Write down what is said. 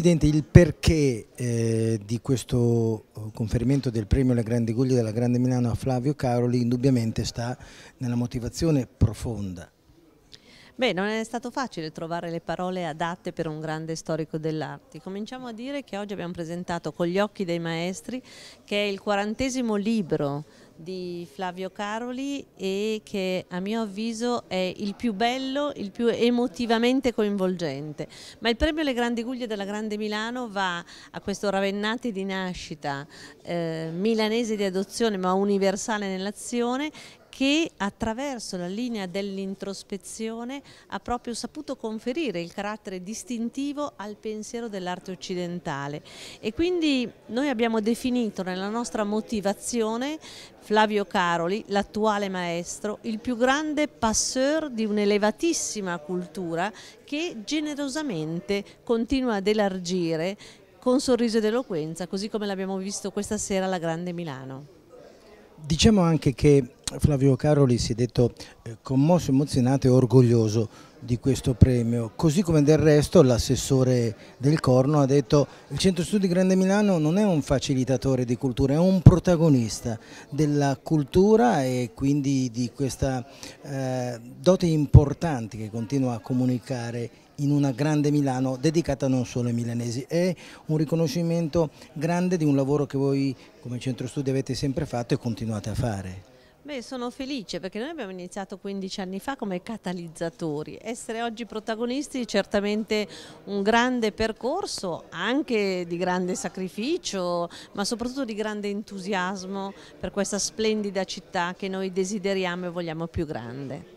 Presidente, il perché eh, di questo eh, conferimento del premio Le Grandi Guglie della Grande Milano a Flavio Caroli indubbiamente sta nella motivazione profonda. Beh, non è stato facile trovare le parole adatte per un grande storico dell'arte. Cominciamo a dire che oggi abbiamo presentato Con gli occhi dei maestri, che è il quarantesimo libro di Flavio Caroli e che a mio avviso è il più bello, il più emotivamente coinvolgente. Ma il premio Le Grandi Guglie della Grande Milano va a questo Ravennati di nascita, eh, milanese di adozione ma universale nell'azione, che attraverso la linea dell'introspezione ha proprio saputo conferire il carattere distintivo al pensiero dell'arte occidentale e quindi noi abbiamo definito nella nostra motivazione Flavio Caroli, l'attuale maestro, il più grande passeur di un'elevatissima cultura che generosamente continua ad elargire con sorriso ed eloquenza, così come l'abbiamo visto questa sera alla Grande Milano. Diciamo anche che Flavio Caroli si è detto eh, commosso, emozionato e orgoglioso di questo premio, così come del resto l'assessore del Corno ha detto il Centro Studi Grande Milano non è un facilitatore di cultura, è un protagonista della cultura e quindi di questa eh, dote importante che continua a comunicare in una grande Milano dedicata non solo ai milanesi. È un riconoscimento grande di un lavoro che voi come Centro Studi avete sempre fatto e continuate a fare. Beh, sono felice perché noi abbiamo iniziato 15 anni fa come catalizzatori. Essere oggi protagonisti è certamente un grande percorso, anche di grande sacrificio, ma soprattutto di grande entusiasmo per questa splendida città che noi desideriamo e vogliamo più grande.